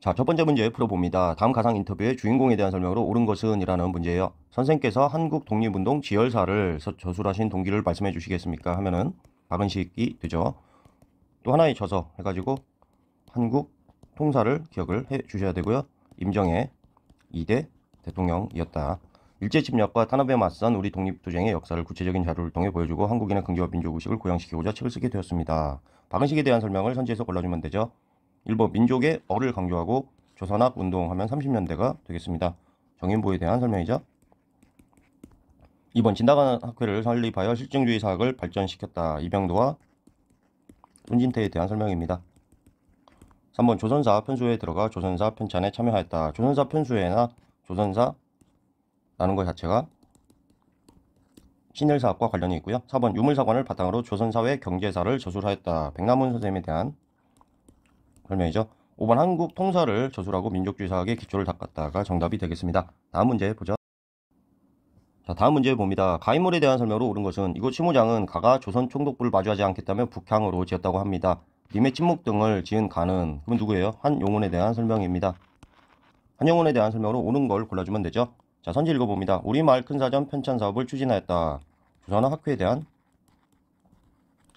자, 첫 번째 문제 풀어봅니다. 다음 가상 인터뷰의 주인공에 대한 설명으로 옳은 것은 이라는 문제예요. 선생께서 한국 독립운동 지열사를 저술하신 동기를 말씀해 주시겠습니까? 하면은 박은식이 되죠. 또 하나의 저서 해가지고 한국 통사를 기억을 해 주셔야 되고요. 임정의 2대 대통령이었다. 일제 침략과 탄압에 맞선 우리 독립투쟁의 역사를 구체적인 자료를 통해 보여주고 한국인의 긍지와 민족의식을 고양시키고자 책을 쓰게 되었습니다. 박은식에 대한 설명을 선지에서 골라주면 되죠. 1번 민족의 어를 강조하고 조선학 운동하면 30년대가 되겠습니다. 정인보에 대한 설명이죠 2번 진다가는 학회를 설립하여 실증주의 사학을 발전시켰다. 이병도와 손진태에 대한 설명입니다. 3번 조선사 편수에 들어가 조선사 편찬에 참여하였다. 조선사 편수회나 조선사 라는 것 자체가 신일사학과 관련이 있고요. 4번 유물사관을 바탕으로 조선사회 경제사를 저술하였다. 백남훈 선생님에 대한 설명이죠. 5번 한국 통사를 저술하고 민족주의 사학의 기초를 닦았다가 정답이 되겠습니다. 다음 문제 보죠. 자, 다음 문제 봅니다. 가인물에 대한 설명으로 옳은 것은 이곳 시모장은 가가 조선 총독부를 마주하지 않겠다며 북향으로 지었다고 합니다. 님의 침묵 등을 지은 가는 그럼 누구예요? 한용운에 대한 설명입니다. 한용운에 대한 설명으로 옳은 걸 골라주면 되죠. 자, 선지 읽어봅니다. 우리말 큰사전 편찬 사업을 추진하였다. 조선어 학회에 대한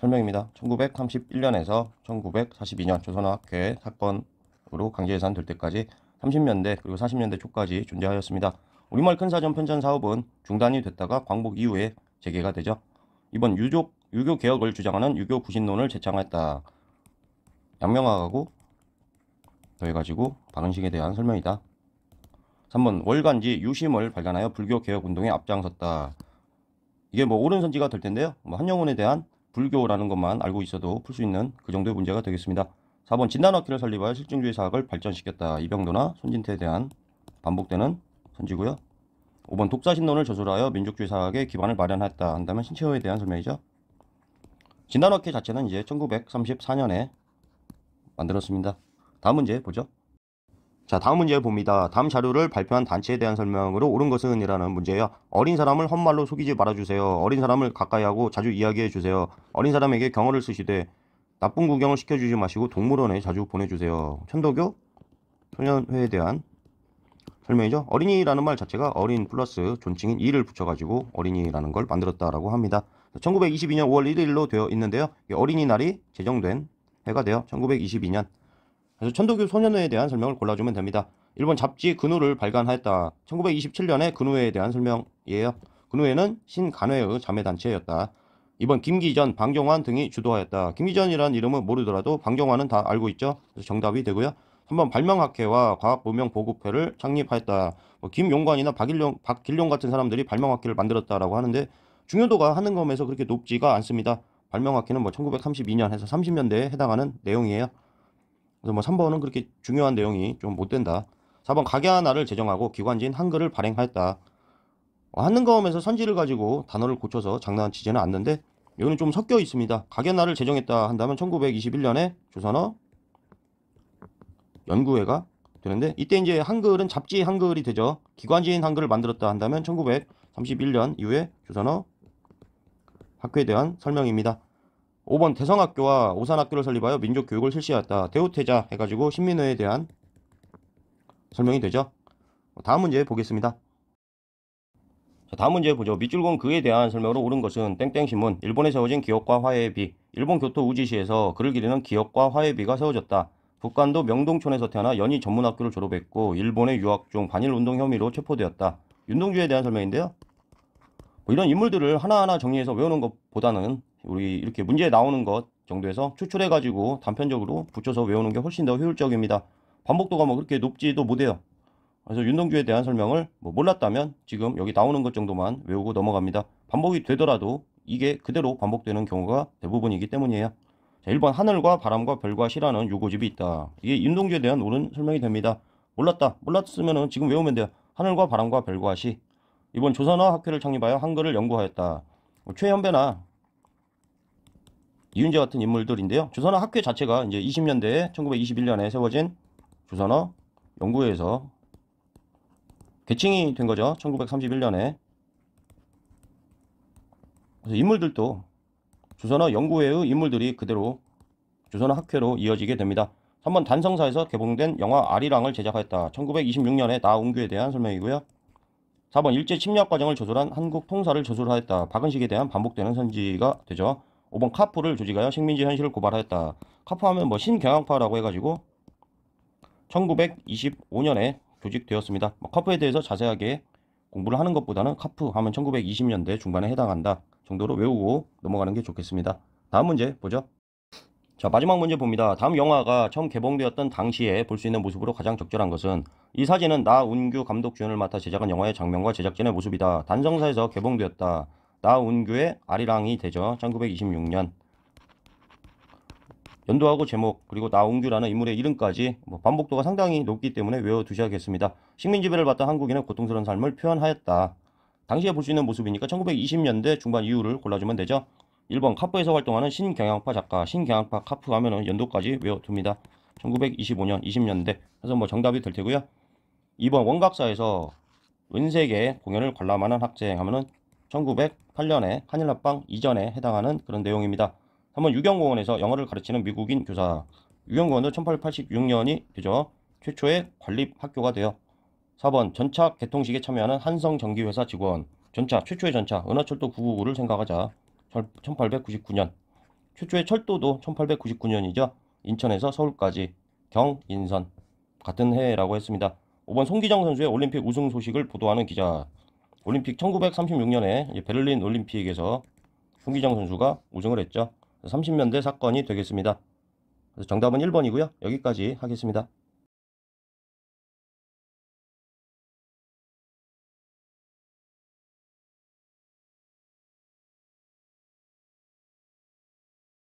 설명입니다. 1931년에서 1942년 조선학회 사건으로 강제해산 될 때까지 30년대 그리고 40년대 초까지 존재하였습니다. 우리말 큰사전 편찬 사업은 중단이 됐다가 광복 이후에 재개가 되죠. 이번 유족, 유교 개혁을 주장하는 유교 구신론을 제창했다양명화하고 더해가지고 방식에 대한 설명이다. 3번 월간지 유심을 발간하여 불교 개혁 운동에 앞장섰다. 이게 뭐 옳은 선지가될 텐데요. 뭐 한영훈에 대한 불교라는 것만 알고 있어도 풀 수 있는 그 정도의 문제가 되겠습니다. 4번 진단학기를 설립하여 실증주의 사학을 발전시켰다. 이병도나 손진태에 대한 반복되는 선지고요. 5번 독자신론을 저술하여 민족주의 사학의 기반을 마련했다 한다면 신체어에 대한 설명이죠. 진단학회 자체는 이제 1934년에 만들었습니다. 다음 문제 보죠. 자 다음 문제 봅니다. 다음 자료를 발표한 단체에 대한 설명으로 옳은 것은 이라는 문제예요. 어린 사람을 헛말로 속이지 말아주세요. 어린 사람을 가까이하고 자주 이야기해 주세요. 어린 사람에게 경어를 쓰시되 나쁜 구경을 시켜주지 마시고 동물원에 자주 보내주세요. 천도교 소년회에 대한 설명이죠. 어린이라는 말 자체가 어린 플러스 존칭인 이를 붙여가지고 어린이라는 걸 만들었다라고 합니다. 1922년 5월 1일로 되어 있는데요. 어린이날이 제정된 해가 되어 1922년 그래서 천도교 소년회에 대한 설명을 골라주면 됩니다. 일본 잡지 근우를 발간하였다. 1927년에 근우회에 대한 설명이에요. 근우회는 신간회의 자매단체였다. 이번 김기전, 방종환 등이 주도하였다. 김기전이라는 이름은 모르더라도 방종환은 다 알고 있죠. 그래서 정답이 되고요. 한번 발명학회와 과학문명보급회를 창립하였다. 뭐 김용관이나 박일룡, 박길룡 같은 사람들이 발명학회를 만들었다라고 하는데 중요도가 하는 검에서 그렇게 높지가 않습니다. 발명학회는 뭐 1932년에서 30년대에 해당하는 내용이에요. 그래서 뭐 3번은 그렇게 중요한 내용이 좀 못 된다. 4번 가게 하나를 제정하고 기관지인 한글을 발행하였다. 한능가움에서 선지를 가지고 단어를 고쳐서 장난치지는 않는데 여기는 좀 섞여 있습니다. 가게나를 제정했다 한다면 1921년에 조선어 연구회가 되는데 이때 이제 한글은 잡지 한글이 되죠. 기관지인 한글을 만들었다 한다면 1931년 이후에 조선어 학회에 대한 설명입니다. 5번 대성학교와 오산학교를 설립하여 민족교육을 실시하였다. 대우태자 해가지고 신민회에 대한 설명이 되죠. 어, 다음 문제 보겠습니다. 자, 다음 문제 보죠. 밑줄 건 그에 대한 설명으로 옳은 것은 땡땡신문 일본에 세워진 기업과 화해비 의 일본 교토 우지시에서 그를 기리는 기업과 화해비가 의 세워졌다. 북한도 명동촌에서 태어나 연희 전문학교를 졸업했고 일본에 유학 중 반일운동 혐의로 체포되었다. 윤동주에 대한 설명인데요. 뭐 이런 인물들을 하나하나 정리해서 외우는 것보다는 우리 이렇게 문제 나오는 것 정도에서 추출해 가지고 단편적으로 붙여서 외우는 게 훨씬 더 효율적입니다. 반복도가 뭐 그렇게 높지도 못해요. 그래서 윤동주에 대한 설명을 뭐 몰랐다면 지금 여기 나오는 것 정도만 외우고 넘어갑니다. 반복이 되더라도 이게 그대로 반복되는 경우가 대부분이기 때문이에요. 자, 1번 하늘과 바람과 별과 시라는 요고집이 있다. 이게 윤동주에 대한 옳은 설명이 됩니다. 몰랐다. 몰랐으면 지금 외우면 돼요. 하늘과 바람과 별과 시. 이번 조선어 학회를 창립하여 한글을 연구하였다. 뭐 최현배나 이윤재 같은 인물들인데요. 조선어 학회 자체가 이제 20년대 1921년에 세워진 조선어 연구회에서 개칭이 된 거죠. 1931년에 그래서 인물들도 조선어 연구회의 인물들이 그대로 조선어 학회로 이어지게 됩니다. 3번 단성사에서 개봉된 영화 아리랑을 제작하였다. 1926년에 나온규에 대한 설명이고요. 4번 일제 침략 과정을 조술한 한국 통사를 조술하였다 박은식에 대한 반복되는 선지가 되죠. 5번 카프를 조직하여 식민지 현실을 고발하였다. 카프하면 뭐 신경항파라고 해가지고 1925년에 조직되었습니다. 뭐 카프에 대해서 자세하게 공부를 하는 것보다는 카프 하면 1920년대 중반에 해당한다 정도로 외우고 넘어가는 게 좋겠습니다. 다음 문제 보죠. 자 마지막 문제 봅니다. 다음 영화가 처음 개봉되었던 당시에 볼 수 있는 모습으로 가장 적절한 것은 이 사진은 나운규 감독 주연을 맡아 제작한 영화의 장면과 제작진의 모습이다. 단성사에서 개봉되었다. 나운규의 아리랑이 되죠. 1926년 연도하고 제목 그리고 나운규라는 인물의 이름까지 뭐 반복도가 상당히 높기 때문에 외워두셔야겠습니다. 식민 지배를 받던 한국인의 고통스러운 삶을 표현하였다. 당시에 볼 수 있는 모습이니까 1920년대 중반 이후를 골라주면 되죠. 1번 카프에서 활동하는 신경향파 작가 신경향파 카프 하면은 연도까지 외워둡니다. 1925년 20년대 그래서뭐 정답이 될 테고요. 2번 원각사에서 은색의 공연을 관람하는 학생 하면은 1908년에 한일합방 이전에 해당하는 그런 내용입니다. 3번 유경공원에서 영어를 가르치는 미국인 교사 유경공원도 1886년이 되죠. 최초의 관립 학교가 되어 4번 전차 개통식에 참여하는 한성전기회사 직원 전차 최초의 전차 은하철도 999를 생각하자 1899년 최초의 철도도 1899년이죠. 인천에서 서울까지 경인선 같은 해라고 했습니다. 5번 송기정 선수의 올림픽 우승 소식을 보도하는 기자 올림픽 1936년에 베를린 올림픽에서 홍기정 선수가 우승을 했죠. 30년대 사건이 되겠습니다. 정답은 1번이고요. 여기까지 하겠습니다.